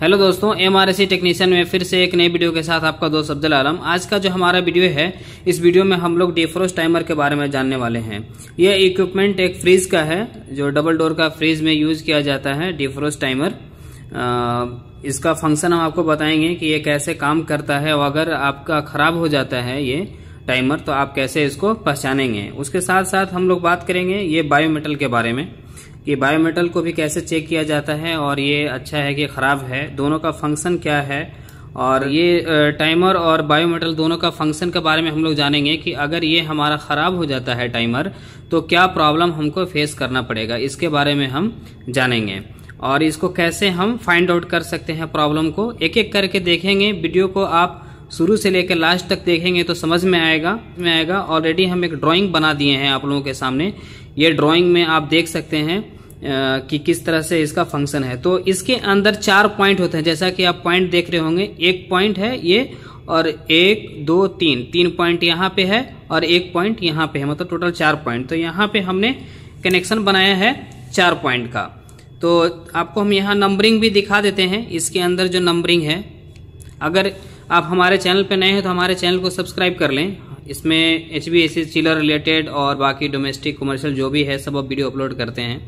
hello दोस्तों M R technician में फिर से एक नई वीडियो के साथ आपका दोस्त अब्दुल आलम आज का जो हमारा वीडियो है इस वीडियो में हम लोग डिफ्रोस टाइमर के बारे में जानने वाले हैं यह इक्विपमेंट एक फ्रीज का है जो डबल डोर का फ्रीज में यूज किया जाता है डिफ्रोस टाइमर आ, इसका फंक्शन हम आपको बताएंगे कि ये कैसे काम करता है और अगर आपका खराब हो जाता है ये टाइमर तो आप कैसे इसको पहचानेंगे उसके साथ साथ हम लोग बात करेंगे ये बायोमेटल के बारे में ये बायोमेटल को भी कैसे चेक किया जाता है और ये अच्छा है कि ख़राब है दोनों का फंक्शन क्या है और ये टाइमर और बायोमेटल दोनों का फंक्शन के बारे में हम लोग जानेंगे कि अगर ये हमारा ख़राब हो जाता है टाइमर तो क्या प्रॉब्लम हमको फेस करना पड़ेगा इसके बारे में हम जानेंगे और इसको कैसे हम फाइंड आउट कर सकते हैं प्रॉब्लम को एक एक करके देखेंगे वीडियो को आप शुरू से लेकर लास्ट तक देखेंगे तो समझ में आएगा में आएगा ऑलरेडी हम एक ड्राइंग बना दिए हैं आप लोगों के सामने ये ड्राइंग में आप देख सकते हैं कि किस तरह से इसका फंक्शन है तो इसके अंदर चार पॉइंट होते हैं जैसा कि आप पॉइंट देख रहे होंगे एक पॉइंट है ये और एक दो तीन तीन पॉइंट यहाँ पे है और एक पॉइंट यहाँ पे है मतलब टोटल चार पॉइंट तो यहाँ पे हमने कनेक्शन बनाया है चार पॉइंट का तो आपको हम यहाँ नंबरिंग भी दिखा देते हैं इसके अंदर जो नंबरिंग है अगर आप हमारे चैनल पर नए हैं तो हमारे चैनल को सब्सक्राइब कर लें इसमें H B S chiller related और बाकी डोमेस्टिक कमर्शियल जो भी है सब अब वीडियो अपलोड करते हैं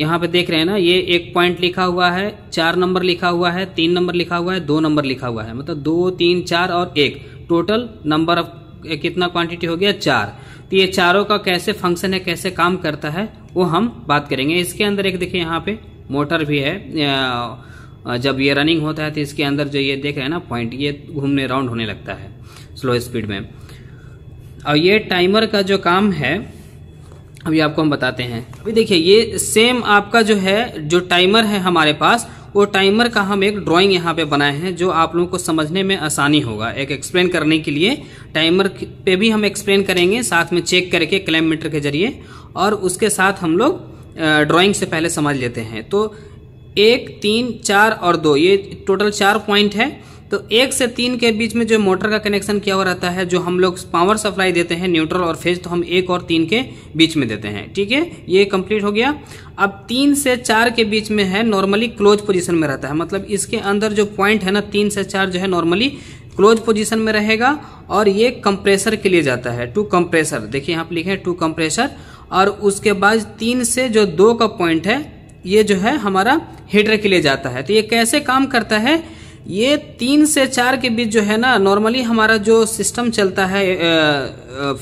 यहाँ पे देख रहे हैं ना ये एक पॉइंट लिखा हुआ है चार नंबर लिखा हुआ है तीन नंबर लिखा हुआ है दो नंबर लिखा हुआ है मतलब दो तीन चार और एक टोटल नंबर ऑफ कितना क्वांटिटी हो गया चार तो ये चारों का कैसे फंक्शन है कैसे काम करता है वो हम बात करेंगे इसके अंदर एक देखिए यहाँ पे मोटर भी है जब ये रनिंग होता है तो इसके अंदर जो ये देख रहे हैं ना पॉइंट ये घूमने राउंड होने लगता है स्लो स्पीड में और ये टाइमर का जो काम है अभी आपको हम बताते हैं अभी देखिए ये सेम आपका जो है जो टाइमर है हमारे पास वो टाइमर का हम एक ड्राइंग यहाँ पे बनाए हैं जो आप लोगों को समझने में आसानी होगा एक एक्सप्लेन करने के लिए टाइमर पे भी हम एक्सप्लेन करेंगे साथ में चेक करके क्लैम के जरिए और उसके साथ हम लोग ड्राइंग से पहले समझ लेते हैं तो एक तीन चार और दो ये टोटल चार पॉइंट है तो एक से तीन के बीच में जो मोटर का कनेक्शन किया हुआ रहता है जो हम लोग पावर सप्लाई देते हैं न्यूट्रल और फेज तो हम एक और तीन के बीच में देते हैं ठीक है ये कंप्लीट हो गया अब तीन से चार के बीच में है नॉर्मली क्लोज पोजीशन में रहता है मतलब इसके अंदर जो पॉइंट है ना तीन से चार जो है नॉर्मली क्लोज पोजीशन में रहेगा और ये कंप्रेसर के लिए जाता है टू कंप्रेसर देखिए यहाँ पर लिखे टू कंप्रेसर और उसके बाद तीन से जो दो का पॉइंट है ये जो है हमारा हीटर के लिए जाता है तो ये कैसे काम करता है ये तीन से चार के बीच जो है ना नॉर्मली हमारा जो सिस्टम चलता है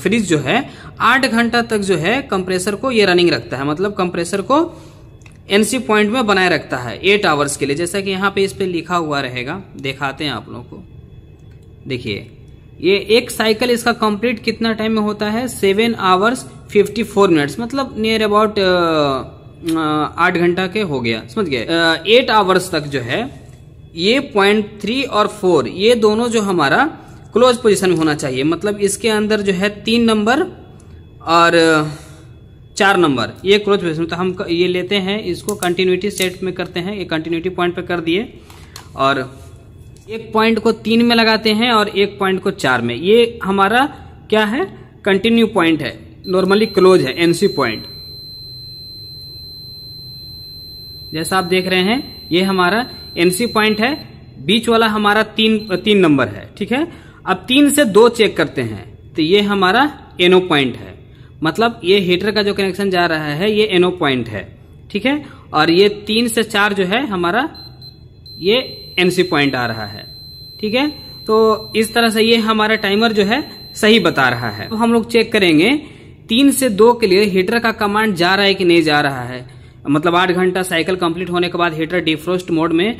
फ्रिज जो है आठ घंटा तक जो है कंप्रेसर को ये रनिंग रखता है मतलब कंप्रेसर को एनसी पॉइंट में बनाए रखता है एट आवर्स के लिए जैसा कि यहाँ पे इस पर लिखा हुआ रहेगा दिखाते हैं आप लोग को देखिए ये एक साइकिल इसका कंप्लीट कितना टाइम में होता है seven hours fifty four minutes मतलब नियर अबाउट आठ घंटा के हो गया समझ गए एट आवर्स तक जो है ये पॉइंट थ्री और फोर ये दोनों जो हमारा क्लोज पोजीशन में होना चाहिए मतलब इसके अंदर जो है तीन नंबर और चार नंबर ये क्लोज पोजिशन तो हम ये लेते हैं इसको कंटिन्यूटी सेट में करते हैं ये कंटिन्यूटी पॉइंट पे कर दिए और एक पॉइंट को तीन में लगाते हैं और एक पॉइंट को चार में ये हमारा क्या है कंटिन्यू पॉइंट है नॉर्मली क्लोज है एनसी पॉइंट जैसा आप देख रहे हैं ये हमारा एनसी पॉइंट है बीच वाला हमारा तीन तीन नंबर है ठीक है अब तीन से दो चेक करते हैं तो ये हमारा एनो पॉइंट है मतलब ये हीटर का जो कनेक्शन जा रहा है ये एनो पॉइंट है ठीक है और ये तीन से चार जो है हमारा ये एनसी पॉइंट आ रहा है ठीक है तो इस तरह से ये हमारा टाइमर जो है सही बता रहा है तो हम लोग चेक करेंगे तीन से दो के लिए हीटर का कमांड जा रहा है कि नहीं जा रहा है मतलब आठ घंटा साइकिल कंप्लीट होने के बाद हीटर डिफ्रोस्ट मोड में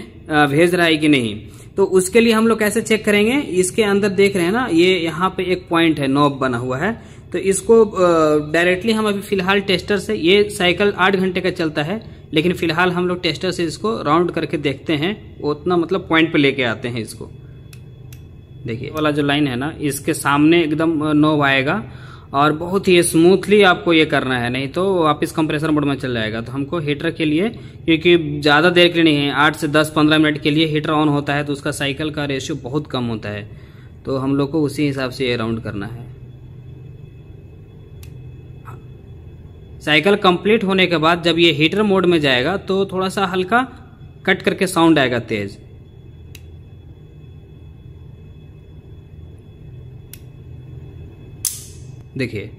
भेज रहा है कि नहीं तो उसके लिए हम लोग कैसे चेक करेंगे इसके अंदर देख रहे हैं ना ये यहाँ पे एक पॉइंट है नॉब बना हुआ है तो इसको डायरेक्टली हम अभी फिलहाल टेस्टर से ये साइकिल आठ घंटे का चलता है लेकिन फिलहाल हम लोग टेस्टर से इसको राउंड करके देखते हैं उतना मतलब पॉइंट पे लेके आते हैं इसको देखिए वाला जो लाइन है ना इसके सामने एकदम नोब आएगा और बहुत ही स्मूथली आपको ये करना है नहीं तो वापस कंप्रेसर मोड में चल जाएगा तो हमको हीटर के लिए क्योंकि ज़्यादा देर के लिए नहीं है आठ से दस पंद्रह मिनट के लिए हीटर ऑन होता है तो उसका साइकिल का रेशियो बहुत कम होता है तो हम लोग को उसी हिसाब से ये राउंड करना है साइकिल कंप्लीट होने के बाद जब ये हीटर मोड में जाएगा तो थोड़ा सा हल्का कट करके साउंड आएगा तेज़ देखिए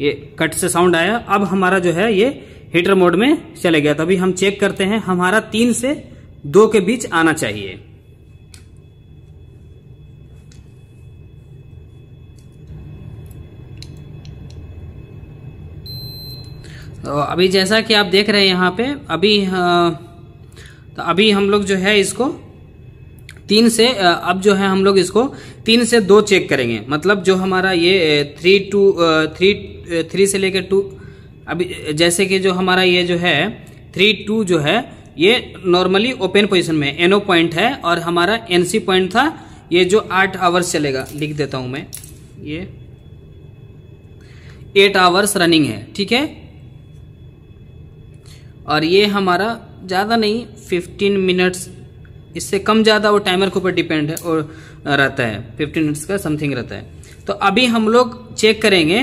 ये कट से साउंड आया अब हमारा जो है ये हीटर मोड में चले गया तो अभी हम चेक करते हैं हमारा तीन से दो के बीच आना चाहिए तो अभी जैसा कि आप देख रहे हैं यहां पे अभी हाँ, तो अभी हम लोग जो है इसको तीन से अब जो है हम लोग इसको तीन से दो चेक करेंगे मतलब जो हमारा ये थ्री टू थ्री थ्री से लेकर टू अभी जैसे कि जो हमारा ये जो है थ्री टू जो है ये नॉर्मली ओपन पोजिशन में एनओ पॉइंट है और हमारा सी पॉइंट था ये जो आठ आवर्स चलेगा लिख देता हूं मैं ये एट आवर्स रनिंग है ठीक है और ये हमारा ज़्यादा नहीं फिफ्टीन मिनट्स इससे कम ज़्यादा वो टाइमर के ऊपर डिपेंड है और रहता है फिफ्टीन मिनट्स का समथिंग रहता है तो अभी हम लोग चेक करेंगे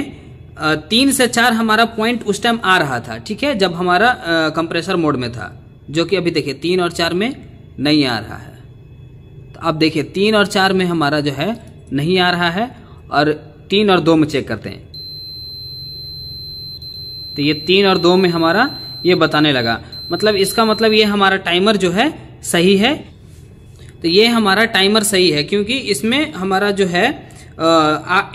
तीन से चार हमारा पॉइंट उस टाइम आ रहा था ठीक है जब हमारा कंप्रेसर मोड में था जो कि अभी देखिए तीन और चार में नहीं आ रहा है तो अब देखिए तीन और चार में हमारा जो है नहीं आ रहा है और तीन और दो में चेक करते हैं तो ये तीन और दो में हमारा ये बताने लगा मतलब इसका मतलब ये हमारा टाइमर जो है सही है तो ये हमारा टाइमर सही है क्योंकि इसमें हमारा जो है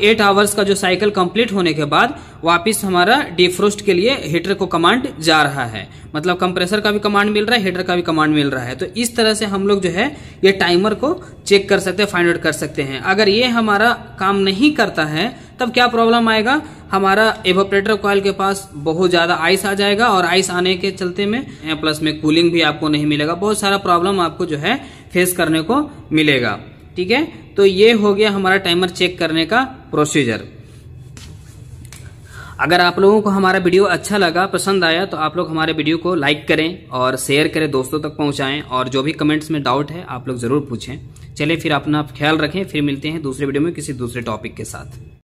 एट आवर्स का जो साइकिल कंप्लीट होने के बाद वापस हमारा डिफ्रोस्ट के लिए हीटर को कमांड जा रहा है मतलब कंप्रेसर का भी कमांड मिल रहा है हीटर का भी कमांड मिल रहा है तो इस तरह से हम लोग जो है ये टाइमर को चेक कर सकते हैं फाइंड आउट कर सकते हैं अगर ये हमारा काम नहीं करता है तब क्या प्रॉब्लम आएगा हमारा एवोपरेटर कॉयल के पास बहुत ज़्यादा आइस आ जाएगा और आइस आने के चलते में प्लस में कूलिंग भी आपको नहीं मिलेगा बहुत सारा प्रॉब्लम आपको जो है फेस करने को मिलेगा ठीक है तो ये हो गया हमारा टाइमर चेक करने का प्रोसीजर अगर आप लोगों को हमारा वीडियो अच्छा लगा पसंद आया तो आप लोग हमारे वीडियो को लाइक करें और शेयर करें दोस्तों तक पहुंचाएं और जो भी कमेंट्स में डाउट है आप लोग ज़रूर पूछें चलिए फिर अपना ख्याल रखें फिर मिलते हैं दूसरे वीडियो में किसी दूसरे टॉपिक के साथ